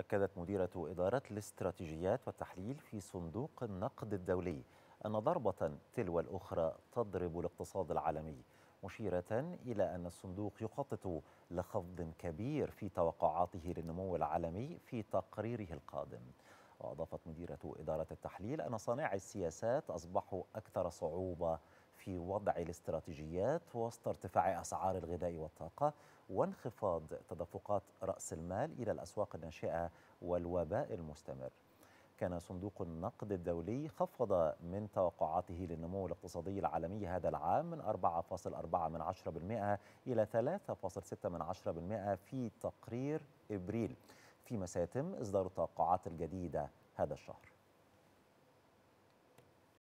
أكدت مديرة إدارة الاستراتيجيات والتحليل في صندوق النقد الدولي أن ضربة تلو الأخرى تضرب الاقتصاد العالمي مشيرة إلى أن الصندوق يخطط لخفض كبير في توقعاته للنمو العالمي في تقريره القادم وأضافت مديرة إدارة التحليل أن صانعي السياسات أصبحوا أكثر صعوبة في وضع الاستراتيجيات وسط ارتفاع أسعار الغذاء والطاقة وانخفاض تدفقات رأس المال إلى الأسواق الناشئة والوباء المستمر كان صندوق النقد الدولي خفض من توقعاته للنمو الاقتصادي العالمي هذا العام من 4.4 من إلى 3.6 من في تقرير إبريل فيما سيتم إصدار التوقعات الجديدة هذا الشهر